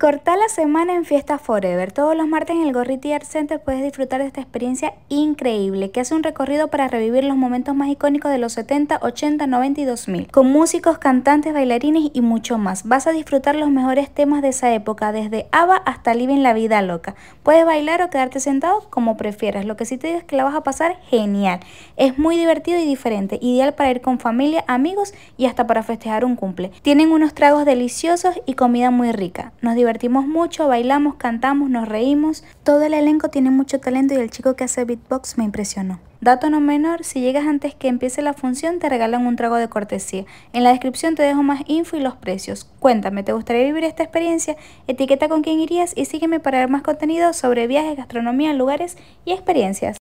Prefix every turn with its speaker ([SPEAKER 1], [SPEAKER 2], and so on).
[SPEAKER 1] Corta la semana en Fiesta Forever. Todos los martes en el Gorriti Art Center puedes disfrutar de esta experiencia increíble, que hace un recorrido para revivir los momentos más icónicos de los 70, 80, 90 y 2000, con músicos, cantantes, bailarines y mucho más. Vas a disfrutar los mejores temas de esa época, desde ABBA hasta Living la Vida Loca. Puedes bailar o quedarte sentado como prefieras. Lo que sí te digo es que la vas a pasar genial. Es muy divertido y diferente, ideal para ir con familia, amigos y hasta para festejar un cumple. Tienen unos tragos deliciosos y comida muy rica. Nos divertimos mucho, bailamos, cantamos, nos reímos. Todo el elenco tiene mucho talento y el chico que hace beatbox me impresionó. Dato no menor, si llegas antes que empiece la función te regalan un trago de cortesía. En la descripción te dejo más info y los precios. Cuéntame, ¿te gustaría vivir esta experiencia? Etiqueta con quién irías y sígueme para ver más contenido sobre viajes, gastronomía, lugares y experiencias.